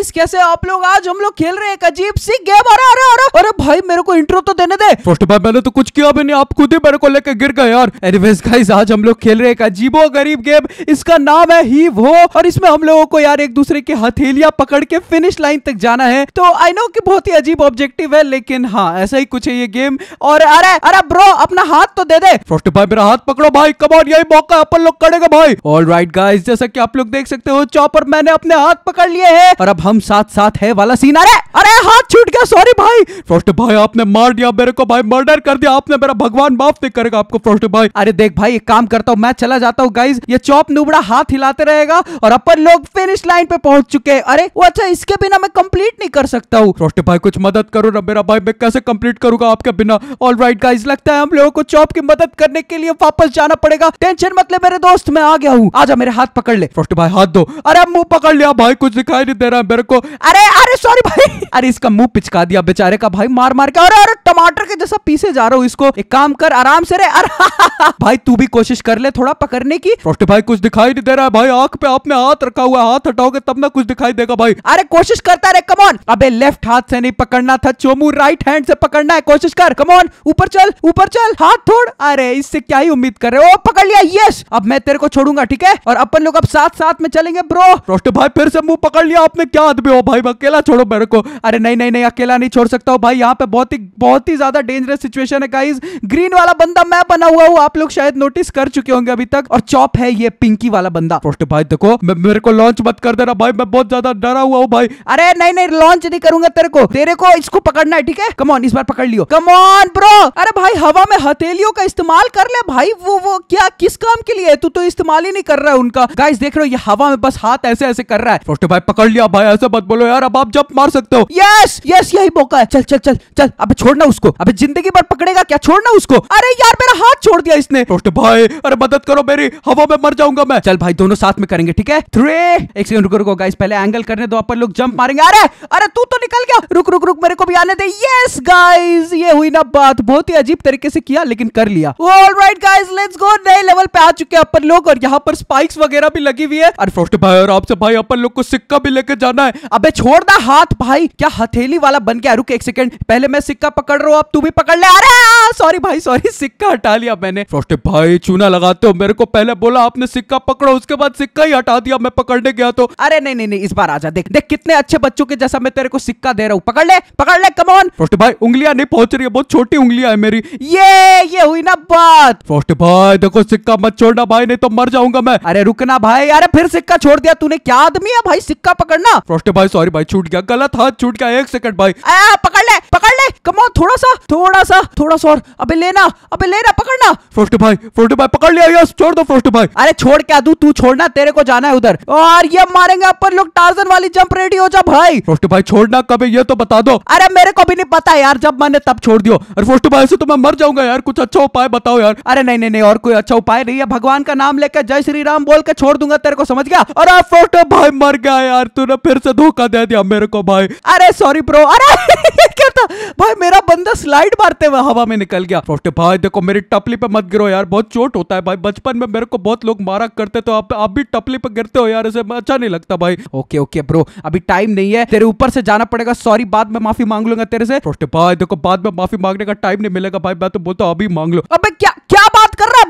Guys कैसे आप लोग आज हम लोग खेल रहे हैं एक अजीब सी गेम अरे अरे अरे अरे भाई मेरे को इंट्रो तो देने दे फर्स्ट बार मैंने तो कुछ किया भी नहीं आप खुद ही मेरे को लेकर गिर गए यार एनीवेज गाइस आज हम लोग खेल रहे हैं एक अजीबो गरीब गेम इसका नाम है ही वो और इसमें हम लोगों को यार एक दूसरे की हथेलियां पकड़ के फिनिश लाइन तक जाना है तो आई नो की बहुत ही अजीब ऑब्जेक्टिव है लेकिन हाँ ऐसा ही कुछ है ये गेम और अरे अरे ब्रो अपना हाथ तो दे दे फर्स्ट भाई मेरा हाथ पकड़ो भाई कमान यही मौका अपन लोग करेगा भाई ऑल राइट गाइस जैसा की आप लोग देख सकते हो चौपर मैंने अपने हाथ पकड़ लिए है और अब हम साथ साथ है वाला सीन अरे अरे हाथ छूट गया सॉरी भाई फ्रोस्ट भाई आपने मार दिया मेरे को भाई मर्डर कर दिया आपने मेरा भगवान माफ नहीं करेगा आपको फ्रोस्ट भाई अरे देख भाई एक काम करता हूँ मैं चला जाता हूँ गाइज ये चौप नुबड़ा हाथ हिलाते रहेगा और अपन लोग फिनिश लाइन पे पहुंच चुके हैं अरे वो अच्छा इसके बिना मैं कम्प्लीट नहीं कर सकता हूँ फ्रोस्ट भाई कुछ मदद करो ना मेरा भाई मैं कैसे कम्प्लीट करूंगा आपके बिना ऑल राइट गाइज लगता है हम लोगों को चौप की मदद करने के लिए वापस जाना पड़ेगा टेंशन मतलब मेरे दोस्त मैं आ गया हूँ आजा मेरे हाथ पकड़ ले फ्रोस्ट भाई हाथ दो अरे मुंह पकड़ लिया भाई कुछ दिखाई नहीं दे रहा है टमाटर को अरे अरे सॉरी भाई अरे इसका मुंह पिचका दिया बेचारे का भाई मार मार के अरे अरे टमाटर के जैसा पीसे जा रहा हूँ इसको एक काम कर आराम से रे अरे भाई तू भी कोशिश कर ले थोड़ा पकड़ने की फ्रोस्ट भाई कुछ दिखाई नहीं दे रहा है भाई आंख पे आपने हाथ रखा हुआ हाथ हटाओगे तब ना कुछ दिखाई देगा भाई अरे कोशिश करता रे कमोन अबे लेफ्ट हाथ से नहीं पकड़ना था चोमू राइट हैंड से पकड़ना है कोशिश कर कमोन ऊपर चल ऊपर चल हाथ थोड़ अरे इससे क्या ही उम्मीद कर रहे हो पकड़ लिया यस अब मैं तेरे को छोड़ूंगा ठीक है और अपन लोग अब साथ साथ में चलेंगे ब्रो फ्रोस्ट भाई फिर से मुंह पकड़ लिया आपने क्या आदमी हो भाई अकेला छोड़ो मेरे को अरे नहीं नहीं नहीं अकेला नहीं छोड़ सकता हूँ भाई यहाँ पे बहुत ही बहुत ही ज्यादा डेंजरस सिचुएशन है गाइज ग्रीन वाला बंदा मैं बना हुआ हूँ आप लोग शायद नोटिस कर चुके होंगे अभी तक और चौप है ये पिंकी वाला बंदा फर्स्ट भाई देखो मेरे को लॉन्च मत कर देना भाई मैं बहुत ज्यादा डरा हुआ हूँ भाई अरे नहीं नहीं लॉन्च नहीं करूंगा तेरे को तेरे को इसको पकड़ना है ठीक है कमोन इस बार पकड़ लियो कमोन ब्रो अरे भाई हवा में हथेलियों का इस्तेमाल कर ले भाई वो वो क्या किस काम के लिए तू तो इस्तेमाल ही नहीं कर रहा है उनका गाइस देख रहे हो ये हवा में बस हाथ ऐसे ऐसे कर रहा है भाई पकड़ लिया भाई ऐसा मत बोलो यार अब आप जब मार सकते हो यस यस यही मौका है चल चल चल चल अबे छोड़ना उसको अबे जिंदगी भर पकड़ेगा क्या छोड़ना उसको अरे यार मेरा हाथ छोड़ दिया इसने भाई अरे मदद करो मेरी हवा में मर जाऊंगा मैं चल भाई दोनों साथ में करेंगे ठीक है थ्री एक सेकंड रुको रुको गाइस पहले एंगल करने दो अपन लोग जंप मारेंगे अरे अरे तू तो निकल गया रुक रुक रुक मेरे को भी आने दे यस गाइस ये हुई ना बात बहुत ही अजीब तरीके से किया लेकिन कर लिया ऑलराइट गाइस लेट्स गो नए लेवल पे आ चुके हैं अपन लोग और यहाँ पर स्पाइक्स वगैरह भी लगी हुई है अरे फ्रोस्ट भाई और आपसे भाई अपन लोग को सिक्का भी लेके जाना करना है अबे छोड़ दा हाथ भाई क्या हथेली वाला बन गया रुक एक सेकंड पहले मैं सिक्का पकड़ रहा हूँ अब तू भी पकड़ ले अरे सॉरी भाई सॉरी सिक्का हटा लिया मैंने फ्रोस्टे भाई चूना लगाते हो मेरे को पहले बोला आपने सिक्का पकड़ा उसके बाद सिक्का ही हटा दिया मैं पकड़ने गया तो अरे नहीं नहीं नहीं इस बार आजा देख देख कितने अच्छे बच्चों के जैसा मैं तेरे को सिक्का दे रहा हूँ पकड़ ले पकड़ ले कमोन फ्रोस्टे भाई उंगलियां नहीं पहुंच रही है बहुत छोटी उंगलियां है मेरी ये ये हुई ना बात फ्रोस्टे भाई देखो सिक्का मत छोड़ना भाई नहीं तो मर जाऊंगा मैं अरे रुकना भाई अरे फिर सिक्का छोड़ दिया तूने क्या आदमी है भाई सिक्का पकड़ना प्रोस्टे भाई सॉरी भाई छूट गया गलत हाथ छूट गया एक सेकंड भाई आ, पकड़ ले पकड़ ले कमा थोड़ा सा थोड़ा सा थोड़ा सा और अबे लेना अबे लेना पकड़ना फ्रोस्ट भाई फ्रोस्ट भाई पकड़ लिया यस छोड़ दो फ्रोस्ट भाई अरे छोड़ क्या दू तू छोड़ना तेरे को जाना है उधर और ये मारेंगे अपन लोग टार्जन वाली जंप रेडी हो जा भाई फ्रोस्ट भाई छोड़ना कभी ये तो बता दो अरे मेरे को भी नहीं पता यार जब मैंने तब छोड़ दियो अरे फ्रोस्ट भाई से तो मैं मर जाऊंगा यार कुछ अच्छा उपाय बताओ यार अरे नहीं नहीं नहीं और कोई अच्छा उपाय नहीं है भगवान का नाम लेकर जय श्री राम बोल के छोड़ दूंगा तेरे को समझ गया अरे फ्रोस्ट भाई मर गया यार तूने फिर से धोखा दे दिया मेरे को भाई अरे सॉरी ब्रो अरे था भाई मेरा बंदा स्लाइड मारते हुए हवा में निकल गया छोटे तो भाई देखो मेरी टपली पे मत गिरो यार बहुत चोट होता है भाई बचपन में मेरे को बहुत लोग मारा करते तो आप, आप भी टपली पे गिरते हो यार ऐसे अच्छा नहीं लगता भाई ओके ओके ब्रो अभी टाइम नहीं है तेरे ऊपर से जाना पड़ेगा सॉरी बाद में माफी मांग लूंगा तेरे से छोटे तो भाई देखो बाद में माफी मांगने का टाइम नहीं मिलेगा भाई मैं तो बोलता अभी मांग लो अब क्या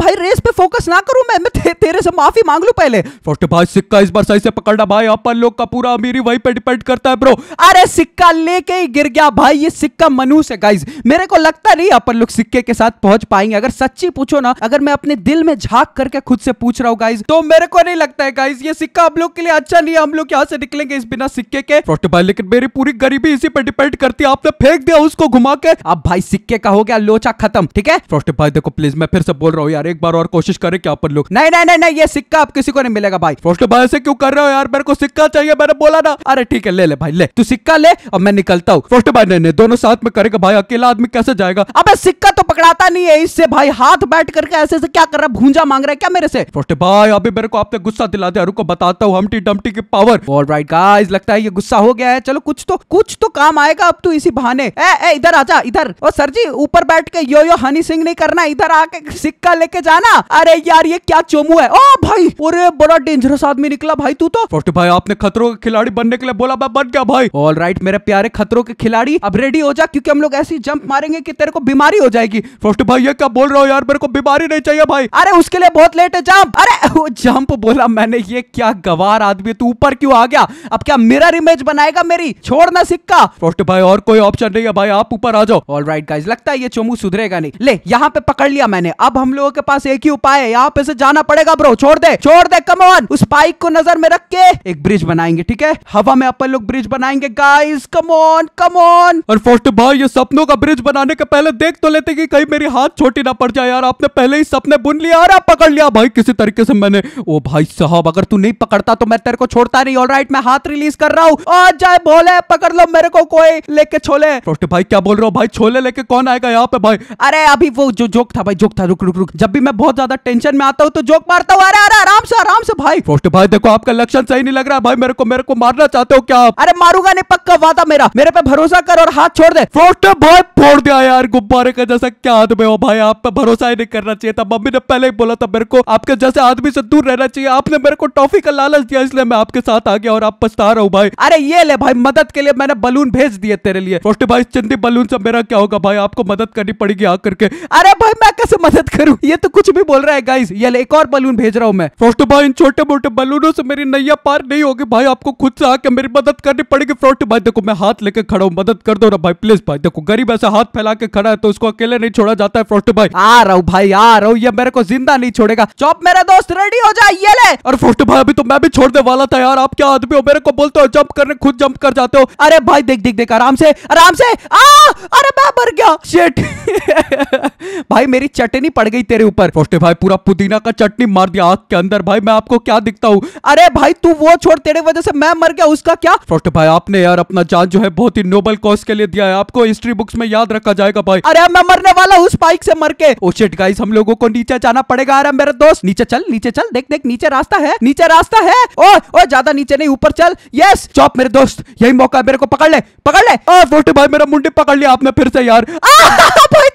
भाई रेस पे फोकस ना करूं मैं मैं ते, तेरे से माफी मांग लू पहले फर्स्ट भाई सिक्का इस बार सही से पकड़ना भाई अपन लोग का पूरा अमीरी वही पे डिपेंड करता है ब्रो अरे सिक्का लेके ही गिर गया भाई ये सिक्का मनुष्य गाइज मेरे को लगता नहीं अपन लोग सिक्के के साथ पहुंच पाएंगे अगर सच्ची पूछो ना अगर मैं अपने दिल में झाक करके खुद से पूछ रहा हूँ गाइज तो मेरे को नहीं लगता है गाइज ये सिक्का हम लोग के लिए अच्छा नहीं है हम लोग यहाँ से निकलेंगे इस बिना सिक्के के फर्स्ट भाई लेकिन मेरी पूरी गरीबी इसी पे डिपेंड करती है आपने फेंक दिया उसको घुमा के अब भाई सिक्के का हो गया लोचा खत्म ठीक है फर्स्ट भाई देखो प्लीज मैं फिर से बोल रहा हूँ यार एक बार और कोशिश करे क्या अपन लोग नहीं नहीं नहीं नहीं ये सिक्का आप किसी को नहीं मिलेगा भाई फ्रोस्टो भाई ऐसे क्यों कर रहे हो यार मेरे को सिक्का चाहिए मैंने बोला ना अरे ठीक है ले ले भाई ले तू सिक्का ले और मैं निकलता हूँ फ्रोस्टो भाई नहीं नहीं दोनों साथ में करेगा भाई अकेला आदमी कैसे जाएगा अब सिक्का तो पकड़ाता नहीं है इससे भाई हाथ बैठ करके ऐसे ऐसे क्या कर रहा है भूंजा मांग रहा है क्या मेरे से फ्रोस्टो भाई अभी मेरे को आपने गुस्सा दिला दिया रुको बताता हूँ हमटी डमटी की पावर ऑल राइट गाइस लगता है ये गुस्सा हो गया है चलो कुछ तो कुछ तो काम आएगा अब तू तो इसी बहाने ए, ए इधर आजा इधर ओ सर जी ऊपर बैठ के यो यो हनी सिंह नहीं करना इधर आके सिक्का लेके लेके जाना अरे यार ये क्या चोमू है ओ भाई अरे बड़ा डेंजरस आदमी निकला भाई तू तो फोर्टी भाई आपने खतरों के खिलाड़ी बनने के लिए बोला मैं बन गया भाई ऑल राइट मेरे प्यारे खतरों के खिलाड़ी अब रेडी हो जा क्योंकि हम लोग ऐसी जंप मारेंगे की तेरे को बीमारी हो जाएगी फोर्टी भाई ये क्या बोल रहा हूँ यार मेरे को बीमारी नहीं चाहिए भाई अरे उसके लिए बहुत लेट है जंप अरे वो जंप बोला मैंने ये क्या गवार आदमी तू ऊपर क्यों आ गया अब क्या मिरर इमेज बनाएगा मेरी छोड़ना सिक्का फोर्टी भाई और कोई ऑप्शन नहीं है भाई आप ऊपर आ जाओ ऑल राइट गाइज लगता है ये चोमू सुधरेगा नहीं ले यहाँ पे पकड़ लिया मैंने अब हम लोगों के पास एक ही उपाय है यहाँ पे से जाना पड़ेगा ब्रो छोड़ दे छोड़ दे कम ऑन उस बाइक को नजर में रख के एक ब्रिज बनाएंगे ठीक है हवा में अपन लोग ब्रिज बनाएंगे गाइस कम कमोन कमोन और फर्स्ट भाई ये सपनों का ब्रिज बनाने के पहले देख तो लेते कि कहीं मेरी हाथ छोटी ना पड़ जाए यार आपने पहले ही सपने बुन लिया और पकड़ लिया भाई किसी तरीके से मैंने ओ भाई साहब अगर तू नहीं पकड़ता तो मैं तेरे को छोड़ता नहीं ऑलराइट मैं हाथ रिलीज कर रहा हूँ आ जाए बोले पकड़ लो मेरे को कोई लेके छोले फर्स्ट भाई क्या बोल रहे हो भाई छोले लेके कौन आएगा यहाँ पे भाई अरे अभी वो जो जोक था भाई जोक था रुक रुक रुक जब जब भी मैं बहुत ज्यादा टेंशन में आता हूँ तो जोक मारता हूँ अरे अरे आराम से आराम से भाई फर्स्ट भाई देखो आपका लक्षण सही नहीं लग रहा भाई मेरे को मेरे को मारना चाहते हो क्या अरे मारूंगा नहीं पक्का वादा मेरा मेरे पे भरोसा कर और हाथ छोड़ दे फर्स्ट भाई फोड़ दिया यार गुब्बारे का जैसा क्या आदमी हो भाई आप पे भरोसा ही नहीं करना चाहिए था मम्मी ने पहले ही बोला था मेरे को आपके जैसे आदमी से दूर रहना चाहिए आपने मेरे को टॉफी का लालच दिया इसलिए मैं आपके साथ आ गया और आप पछता रहा हूँ भाई अरे ये ले भाई मदद के लिए मैंने बलून भेज दिए तेरे लिए फर्स्ट भाई चंदी बलून से मेरा क्या होगा भाई आपको मदद करनी पड़ेगी आकर के अरे भाई मैं कैसे मदद करूँ ये तो कुछ भी बोल रहा है गाइस ये एक और बलून भेज रहा हूँ मैं फ्रोस्ट भाई इन छोटे मोटे बलूनों से मेरी नैया पार नहीं होगी भाई आपको खुद से आके मेरी मदद करनी पड़ेगी फ्रोस्ट भाई देखो मैं हाथ लेके खड़ा हूँ मदद कर दो ना भाई प्लीज भाई देखो गरीब ऐसा हाथ फैला के खड़ा है तो उसको अकेले नहीं छोड़ा जाता है फ्रोस्ट भाई आ रहा हूँ भाई आ रहा हूँ ये मेरे को जिंदा नहीं छोड़ेगा चौप मेरा दोस्त रेडी हो जाए ये ले और फ्रोस्ट भाई अभी तो मैं भी छोड़ने वाला था यार आप क्या आदमी हो मेरे को बोलते हो जंप करने खुद जंप कर जाते हो अरे भाई देख देख देख आराम से आराम से आ अरे मैं मर गया भाई मेरी चटनी पड़ गई तेरे ऊपर फोस्टे भाई पूरा पुदीना का चटनी मार दिया आग के अंदर भाई मैं आपको क्या दिखता हूँ अरे भाई तू वो छोड़ तेरे वजह से मैं मर गया उसका क्या फोस्टे भाई आपने यार अपना जान जो है बहुत ही नोबल कॉज के लिए दिया है आपको हिस्ट्री बुक्स में याद रखा जाएगा भाई अरे मैं मरने वाला उस बाइक से मर के ओ शिट गाइस हम लोगों को नीचे जाना पड़ेगा अरे मेरे दोस्त नीचे चल नीचे चल देख देख नीचे रास्ता है नीचे रास्ता है ओ oh, ओ oh, ज्यादा नीचे नहीं ऊपर चल यस चौप मेरे दोस्त यही मौका है मेरे को पकड़ ले पकड़ ले ओ oh, फोस्टे भाई मेरा मुंडी पकड़ लिया आपने फिर से यार भाई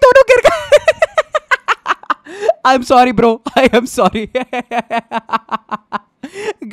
I'm sorry, bro. I am sorry.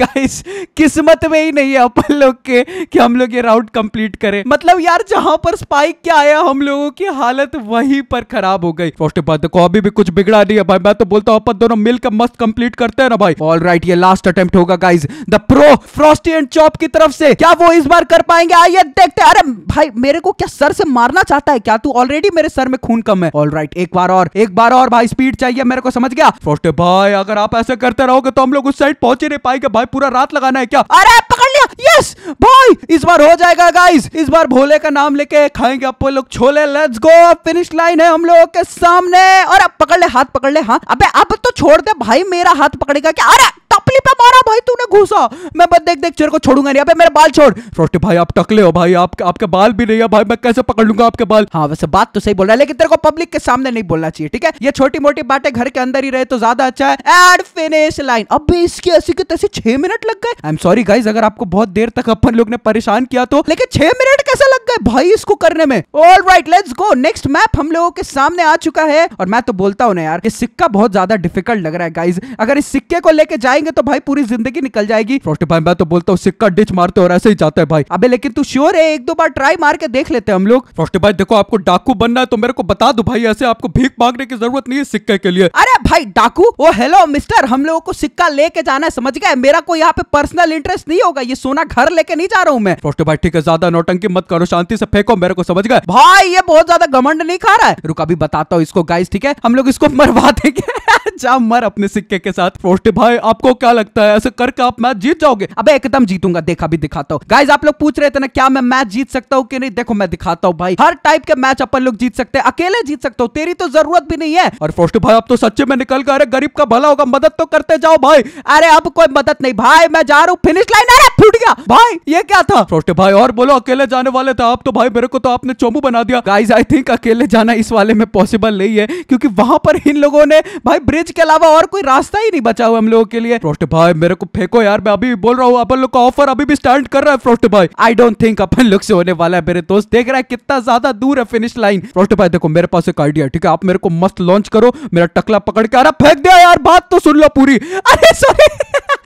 Guys किस्मत में ही नहीं है अपन लोग के कि हम लोग ये राउट कंप्लीट करें मतलब यार जहां पर स्पाइक क्या आया हम लोगों की हालत वहीं पर खराब हो गई फर्स्ट बात देखो अभी भी कुछ बिगड़ा नहीं है भाई मैं तो बोलता हूं अपन दोनों मिलकर मस्त कंप्लीट करते हैं ना भाई ऑल राइट ये लास्ट अटेम्प्ट होगा guys the pro Frosty and Chop की तरफ से क्या वो इस बार कर पाएंगे आइए देखते अरे भाई मेरे को क्या सर से मारना चाहता है क्या तू ऑलरेडी मेरे सर में खून कम है ऑल राइट एक बार और एक बार और भाई स्पीड चाहिए मेरे को समझ गया फर्स्ट भाई अगर आप ऐसे करते रहोगे तो हम लोग उस साइड पहुंच ही नहीं पाएंगे भाई पूरा रात लगाना है क्या अरे पकड़ लिया यस भाई इस बार हो जाएगा गाइस इस बार भोले का नाम लेके खाएंगे आप लोग छोले लेट्स गो फिनिश लाइन है हम लोगों के सामने और अब पकड़ ले हाथ पकड़ ले हाँ अबे अब तो छोड़ दे भाई मेरा हाथ पकड़ेगा क्या अरे उंगली पे मारा भाई तूने घुसा मैं बस देख देख चेयर को छोड़ूंगा नहीं अबे मेरे बाल छोड़ फ्रोस्टी भाई आप टकले हो भाई आप, आपके बाल भी नहीं है भाई मैं कैसे पकड़ लूंगा आपके बाल हाँ वैसे बात तो सही बोल रहा है लेकिन तेरे को पब्लिक के सामने नहीं बोलना चाहिए ठीक है ये छोटी मोटी बातें घर के अंदर ही रहे तो ज्यादा अच्छा है एड फिनिश लाइन अब इसकी ऐसी के तैसे छह मिनट लग गए आई एम सॉरी गाइज अगर आपको बहुत देर तक अपन लोग ने परेशान किया तो लेकिन छह मिनट कैसे लग गए भाई इसको करने में all right let's go next map हम लोगों के सामने आ चुका है और मैं तो बोलता हूँ ना यार ये सिक्का बहुत ज्यादा डिफिकल्ट लग रहा है गाइज अगर इस सिक्के को लेके जाएंगे तो तो भाई पूरी जिंदगी निकल जाएगी फ्रॉस्टी भाई मैं तो बोलता हूँ सिक्का डिच मारते और ऐसे ही जाते हैं भाई अबे लेकिन तू श्योर है एक दो बार ट्राई मार के देख लेते हैं हम लोग फ्रॉस्टी भाई देखो आपको डाकू बनना है तो मेरे को बता दो भाई ऐसे आपको भीख मांगने की जरूरत नहीं है सिक्के के लिए अरे भाई डाकू वो हेलो मिस्टर हम लोगों को सिक्का लेके जाना है समझ गया मेरा कोई यहाँ पे पर्सनल इंटरेस्ट नहीं होगा ये सोना घर लेके नहीं जा रहा हूँ मैं फ्रॉस्टी भाई ठीक है ज्यादा नोटंकी मत करो शांति से फेंको मेरे को समझ गए भाई ये बहुत ज्यादा घमंड नहीं खा रहा है रुका भी बताता हूँ इसको गाइस ठीक है हम लोग इसको मरवा देंगे जा मर अपने सिक्के के साथ फ्रॉस्टी भाई आपको क्या क्या लगता है ऐसे करके आप मैच जीत जाओगे अब एकदम जीतूंगा देखा भी दिखाता हूँ गाइज आप लोग पूछ रहे थे ना क्या मैं मैच जीत सकता हूँ कि नहीं देखो मैं दिखाता हूँ भाई हर टाइप के मैच अपन लोग जीत सकते हैं अकेले जीत सकते हो तेरी तो जरूरत भी नहीं है और फोस्ट भाई आप तो सच्चे में निकल कर गरीब का भला होगा मदद तो करते जाओ भाई अरे अब कोई मदद नहीं भाई मैं जा रहा हूँ फिनिश लाइन अरे फूट गया भाई ये क्या था फ्रोस्ट भाई और बोलो अकेले जाने वाले थे आप तो भाई मेरे को तो आपने चोमू बना दिया गाइज आई थिंक अकेले जाना इस वाले में पॉसिबल नहीं है क्योंकि वहां पर इन लोगों ने भाई ब्रिज के अलावा और कोई रास्ता ही नहीं बचा हुआ हम लोगों के लिए फ्रोस्ट भाई मेरे को फेंको यार मैं अभी भी बोल रहा हूँ अपन लोग का ऑफर अभी भी स्टैंड कर रहा है फ्रोस्ट भाई आई डोंट थिंक अपन लोग से होने वाला है मेरे दोस्त देख रहा है कितना ज्यादा दूर है फिनिश लाइन फ्रोस्ट भाई देखो मेरे पास एक आइडिया ठीक है आप मेरे को मस्त लॉन्च करो मेरा टकला पकड़ के अरे फेंक दिया यार बात तो सुन लो पूरी अरे सॉरी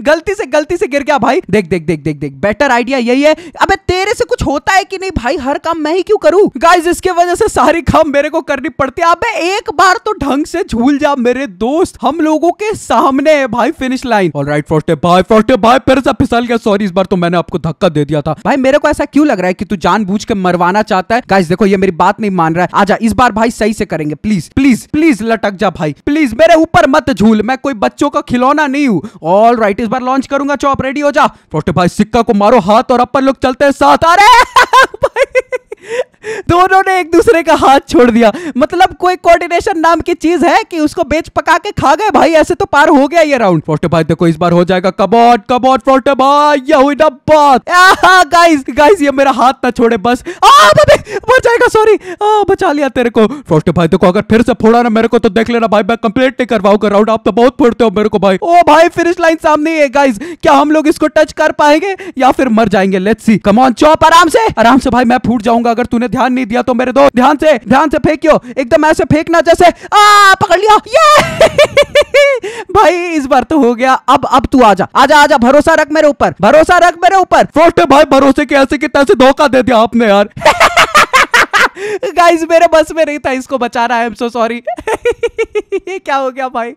गलती से गलती से गिर गया भाई देख देख देख देख देख बेटर आइडिया यही है अबे तेरे से कुछ होता है कि नहीं भाई हर काम मैं ही क्यों करूं गाइस इसके वजह से सारी काम मेरे को करनी पड़ती है अबे एक बार तो ढंग से झूल जा मेरे दोस्त हम लोगों के सामने है भाई फिनिश लाइन और राइट फर्स्ट भाई फर्स्ट भाई फिर से फिसल गया सॉरी इस बार तो मैंने आपको धक्का दे दिया था भाई मेरे को ऐसा क्यों लग रहा है कि तू जान के मरवाना चाहता है गाइस देखो ये मेरी बात नहीं मान रहा है आजा इस बार भाई सही से करेंगे प्लीज प्लीज प्लीज लटक जा भाई प्लीज मेरे ऊपर मत झूल मैं कोई बच्चों का खिलौना नहीं हूँ ऑल राइट इस बार लॉन्च करूंगा चौप रेडी हो जा फर्स्ट भाई सिक्का को मारो हाथ और अपन लोग चलते हैं साथ अरे दोनों ने एक दूसरे का हाथ छोड़ दिया मतलब कोई कोऑर्डिनेशन नाम की चीज है कि उसको बेच पका के खा गए भाई ऐसे तो पार हो गया ये राउंड फोर्टे भाई देखो इस बार हो जाएगा कबॉट कबॉट फोर्टे भाई ये हुई ना बात गाइस गाइस ये मेरा हाथ ना छोड़े बस आ बच जाएगा सॉरी बचा लिया तेरे को फोर्टे भाई देखो अगर फिर से फोड़ा ना मेरे को तो देख लेना भाई मैं कंप्लीट नहीं करवाऊंगा राउंड आप तो बहुत फोड़ते हो मेरे को भाई ओ भाई फिनिश लाइन सामने है गाइस क्या हम लोग इसको टच कर पाएंगे या फिर मर जाएंगे let's see come on Chop आराम से आराम से भाई मैं फूट जाऊंगा करूंगा अगर तूने ध्यान नहीं दिया तो मेरे दो ध्यान से ध्यान से फेंकियो एकदम ऐसे फेंकना जैसे आ पकड़ लिया ये भाई इस बार तो हो गया अब अब तू आजा आजा आजा भरोसा रख मेरे ऊपर भरोसा रख मेरे ऊपर छोटे भाई भरोसे के ऐसे कितना से धोखा दे दिया आपने यार गाइस मेरे बस में नहीं था इसको बचा रहा है सो सॉरी ये क्या हो गया भाई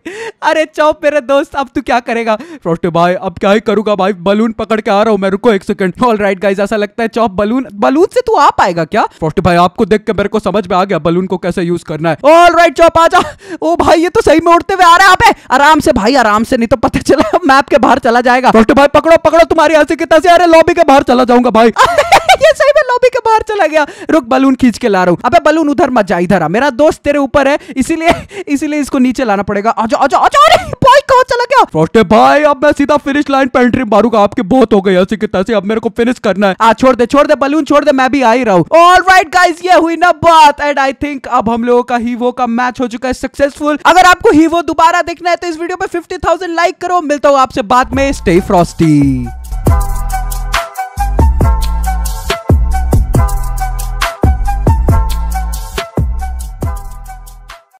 अरे चौप मेरे दोस्त अब तू क्या करेगा रोटे भाई अब क्या ही करूंगा भाई बलून पकड़ के आ रहा हूँ मैं रुको एक सेकंड ऑल राइट गाइज ऐसा लगता है चौप बलून बलून से तू आ पाएगा क्या रोटे भाई आपको देख के मेरे को समझ में आ गया बलून को कैसे यूज करना है ऑल राइट चौप आ जा ओ भाई ये तो सही में उड़ते हुए आ रहे है आप आराम से भाई आराम से नहीं तो पता चला मैप के बाहर चला जाएगा रोटे भाई पकड़ो पकड़ो तुम्हारी हंसी कितना से अरे लॉबी के बाहर चला जाऊंगा भाई ये सही में लॉबी के बाहर चला गया रुक बलून खींच के ला रहा हूँ अबे बलून उधर मत जा इधर आ मेरा दोस्त तेरे ऊपर है इसीलिए इसीलिए इसको नीचे लाना पड़ेगा आजा आजा आजा अरे कहाँ चला गया भाई अब मैं सीधा फिनिश लाइन पे एंट्री मारूंगा आपके बहुत हो की तैसे अब मेरे को फिनिश करना है आ छोड़ दे छोड़ दे बलून छोड़ दे मैं भी आ ही रहा हूँ ऑल राइट गाइज ये हुई ना बात एंड आई थिंक अब हम लोगों का हीवो का मैच हो चुका है सक्सेसफुल अगर आपको हीवो दोबारा देखना है तो इस वीडियो पे लाइक करो मिलता हूँ आपसे बाद में स्टे फ्रॉस्टी